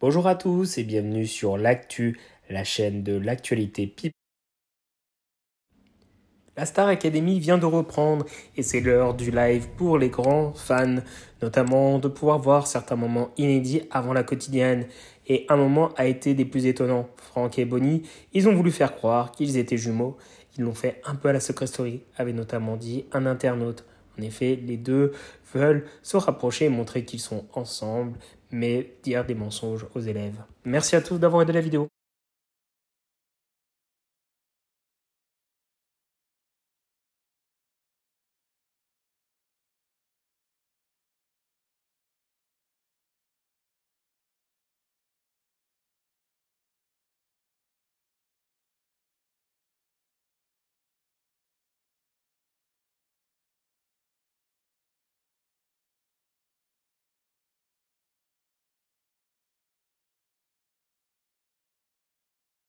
Bonjour à tous et bienvenue sur l'actu, la chaîne de l'actualité pipe. La Star Academy vient de reprendre et c'est l'heure du live pour les grands fans, notamment de pouvoir voir certains moments inédits avant la quotidienne. Et un moment a été des plus étonnants. Franck et Bonnie, ils ont voulu faire croire qu'ils étaient jumeaux. Ils l'ont fait un peu à la Secret Story, avait notamment dit un internaute. En effet, les deux veulent se rapprocher et montrer qu'ils sont ensemble, mais dire des mensonges aux élèves. Merci à tous d'avoir aidé la vidéo.